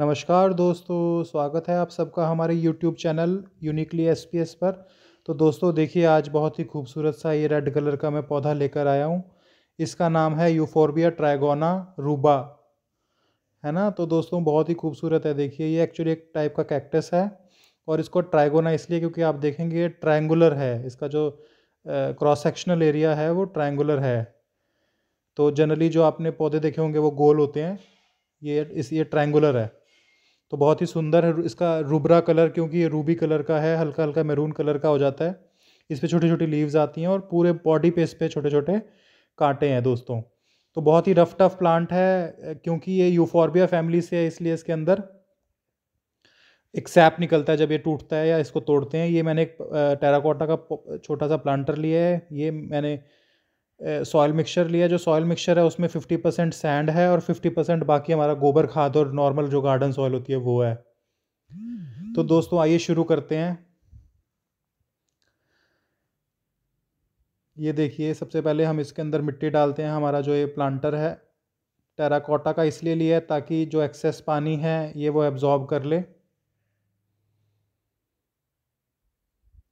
नमस्कार दोस्तों स्वागत है आप सबका हमारे YouTube channel uniquely S P S पर तो दोस्तों देखिए आज बहुत ही खूबसूरत सा ये रेड कलर का मैं पौधा लेकर आया हूँ इसका नाम है यूफोर्बिया ट्राइगोना रूबा है ना तो दोस्तों बहुत ही खूबसूरत है देखिए ये एक्चुअली एक टाइप का कैक्टस है और इसको ट्राइगोना इसलिए क्योंकि आप देखेंगे ये ट्राइंगुलर है इसका जो क्रॉस सेक्शनल एरिया है वो ट्राइंगुलर है तो जनरली जो आपने पौधे देखे होंगे वो गोल होते हैं ये इस ये ट्राइंगुलर है तो बहुत ही सुंदर है इसका रूबरा कलर क्योंकि ये रूबी कलर का है हल्का हल्का मैरून कलर का हो जाता है इस पर छोटी छोटी लीव्स आती हैं और पूरे बॉडी पे इस पर छोटे छोटे कांटे हैं दोस्तों तो बहुत ही रफ टफ प्लांट है क्योंकि ये यूफॉर्बिया फैमिली से है इसलिए इसके अंदर एक सैप निकलता है जब ये टूटता है या इसको तोड़ते हैं ये मैंने एक टेराकोटा का छोटा सा प्लांटर लिया है ये मैंने सॉयल मिक्सचर लिया जो सॉयल मिक्सचर है उसमें फिफ्टी परसेंट सैंड है और फिफ्टी परसेंट बाकी हमारा गोबर खाद और नॉर्मल जो गार्डन सॉयल होती है वो है तो दोस्तों आइए शुरू करते हैं ये देखिए सबसे पहले हम इसके अंदर मिट्टी डालते हैं हमारा जो ये प्लांटर है टेराकोटा का इसलिए लिया है ताकि जो एक्सेस पानी है ये वो एब्जॉर्ब कर ले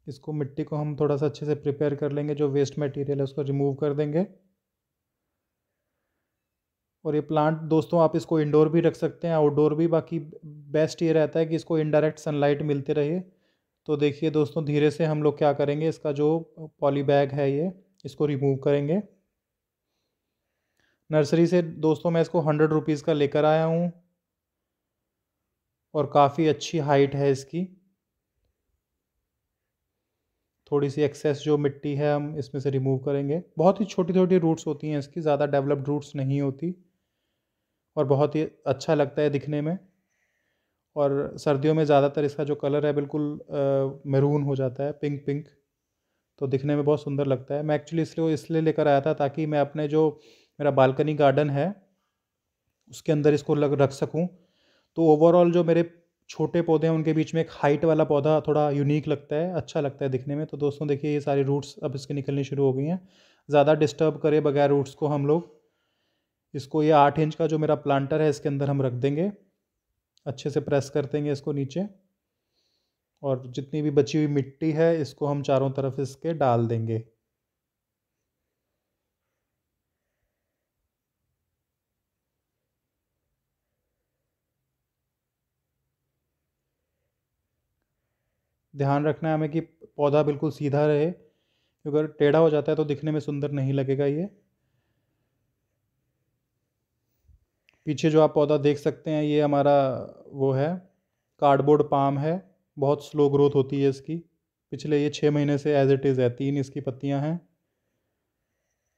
इसको मिट्टी को हम थोड़ा सा अच्छे से प्रिपेयर कर लेंगे जो वेस्ट मटेरियल है उसको रिमूव कर देंगे और ये प्लांट दोस्तों आप इसको इंडोर भी रख सकते हैं आउटडोर भी बाकी बेस्ट ये रहता है कि इसको इनडायरेक्ट सनलाइट मिलते रहे तो देखिए दोस्तों धीरे से हम लोग क्या करेंगे इसका जो पॉली बैग है ये इसको रिमूव करेंगे नर्सरी से दोस्तों मैं इसको हंड्रेड रुपीज़ का लेकर आया हूँ और काफ़ी अच्छी हाइट है इसकी थोड़ी सी एक्सेस जो मिट्टी है हम इसमें से रिमूव करेंगे बहुत ही छोटी छोटी रूट्स होती हैं इसकी ज़्यादा डेवलप्ड रूट्स नहीं होती और बहुत ही अच्छा लगता है दिखने में और सर्दियों में ज़्यादातर इसका जो कलर है बिल्कुल मेरून हो जाता है पिंक पिंक तो दिखने में बहुत सुंदर लगता है मैं एक्चुअली इसलिए इसलिए लेकर आया था ताकि मैं अपने जो मेरा बालकनी गार्डन है उसके अंदर इसको लग रख सकूँ तो ओवरऑल जो मेरे छोटे पौधे हैं उनके बीच में एक हाइट वाला पौधा थोड़ा यूनिक लगता है अच्छा लगता है दिखने में तो दोस्तों देखिए ये सारी रूट्स अब इसके निकलनी शुरू हो गई हैं ज़्यादा डिस्टर्ब करे बगैर रूट्स को हम लोग इसको ये आठ इंच का जो मेरा प्लांटर है इसके अंदर हम रख देंगे अच्छे से प्रेस कर देंगे इसको नीचे और जितनी भी बची हुई मिट्टी है इसको हम चारों तरफ इसके डाल देंगे ध्यान रखना है हमें कि पौधा बिल्कुल सीधा रहे अगर टेढ़ा हो जाता है तो दिखने में सुंदर नहीं लगेगा ये पीछे जो आप पौधा देख सकते हैं ये हमारा वो है कार्डबोर्ड पाम है बहुत स्लो ग्रोथ होती है इसकी पिछले ये छः महीने से एज इट इज़ है तीन इसकी पत्तियां हैं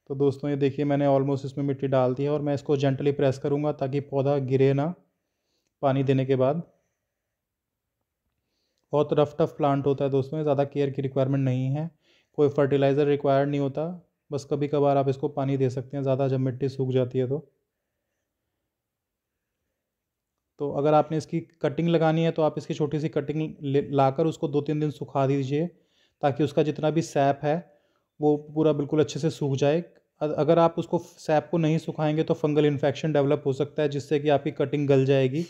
तो दोस्तों ये देखिए मैंने ऑलमोस्ट इसमें मिट्टी डाल दी है और मैं इसको जेंटली प्रेस करूँगा ताकि पौधा गिरे ना पानी देने के बाद बहुत रफ टफ प्लांट होता है दोस्तों ज़्यादा केयर की रिक्वायरमेंट नहीं है कोई फर्टिलाइज़र रिक्वायर्ड नहीं होता बस कभी कभार आप इसको पानी दे सकते हैं ज़्यादा जब मिट्टी सूख जाती है तो तो अगर आपने इसकी कटिंग लगानी है तो आप इसकी छोटी सी कटिंग लाकर उसको दो तीन दिन सुखा दीजिए ताकि उसका जितना भी सैप है वो पूरा बिल्कुल अच्छे से सूख जाए अगर आप उसको सैप को नहीं सुखाएंगे तो फंगल इन्फेक्शन डेवलप हो सकता है जिससे कि आपकी कटिंग गल जाएगी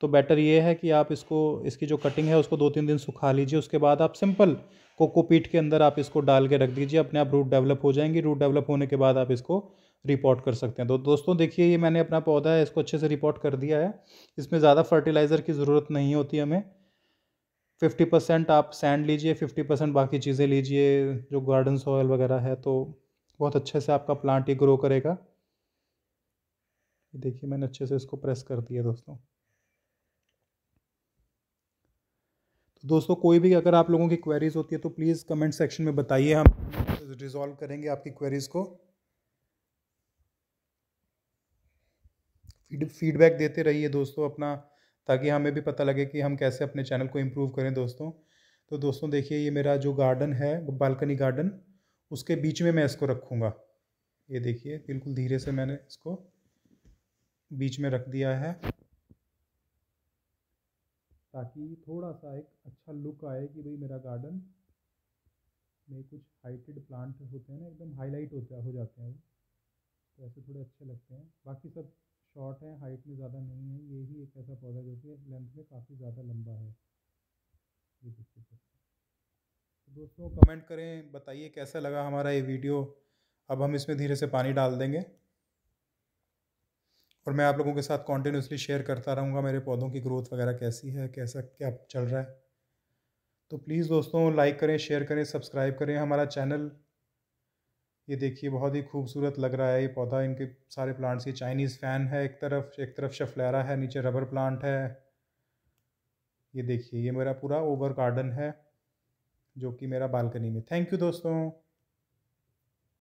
तो बेटर ये है कि आप इसको इसकी जो कटिंग है उसको दो तीन दिन सुखा लीजिए उसके बाद आप सिंपल कोकोपीट के अंदर आप इसको डाल के रख दीजिए अपने आप रूट डेवलप हो जाएंगी रूट डेवलप होने के बाद आप इसको रिपोर्ट कर सकते हैं तो दोस्तों देखिए ये मैंने अपना पौधा है इसको अच्छे से रिपोर्ट कर दिया है इसमें ज़्यादा फर्टिलाइज़र की ज़रूरत नहीं होती हमें फिफ्टी परसेंट आप सैंड लीजिए फिफ्टी परसेंट बाकी चीज़ें लीजिए जो गार्डन सॉयल वगैरह है तो बहुत अच्छे से आपका प्लांट ही ग्रो करेगा देखिए मैंने अच्छे से इसको प्रेस कर दिया दोस्तों दोस्तों कोई भी अगर आप लोगों की क्वेरीज़ होती है तो प्लीज़ कमेंट सेक्शन में बताइए हम रिजॉल्व करेंगे आपकी क्वेरीज़ को फीडबैक देते रहिए दोस्तों अपना ताकि हमें भी पता लगे कि हम कैसे अपने चैनल को इम्प्रूव करें दोस्तों तो दोस्तों देखिए ये मेरा जो गार्डन है बालकनी गार्डन उसके बीच में मैं इसको रखूँगा ये देखिए बिल्कुल धीरे से मैंने इसको बीच में रख दिया है ताकि थोड़ा सा एक अच्छा लुक आए कि भाई मेरा गार्डन में कुछ हाइटेड प्लांट होते हैं ना एकदम हाईलाइट होता हो जाते हैं तो ऐसे थोड़े अच्छे लगते हैं बाकी सब शॉर्ट हैं हाइट में ज़्यादा नहीं है ये ही एक ऐसा पौधा जो कि लेंथ में काफ़ी ज़्यादा लंबा है ये देखिए तो दोस्तों कमेंट करें बताइए कैसा लगा हमारा ये वीडियो अब हम इसमें धीरे से पानी डाल देंगे और मैं आप लोगों के साथ कॉन्टीन्यूसली शेयर करता रहूँगा मेरे पौधों की ग्रोथ वगैरह कैसी है कैसा क्या चल रहा है तो प्लीज़ दोस्तों लाइक करें शेयर करें सब्सक्राइब करें हमारा चैनल ये देखिए बहुत ही खूबसूरत लग रहा है ये पौधा इनके सारे प्लांट्स ये चाइनीज़ फ़ैन है एक तरफ एक तरफ शफलैरा है नीचे रबर प्लांट है ये देखिए ये मेरा पूरा ओवर गार्डन है जो कि मेरा बालकनी में थैंक यू दोस्तों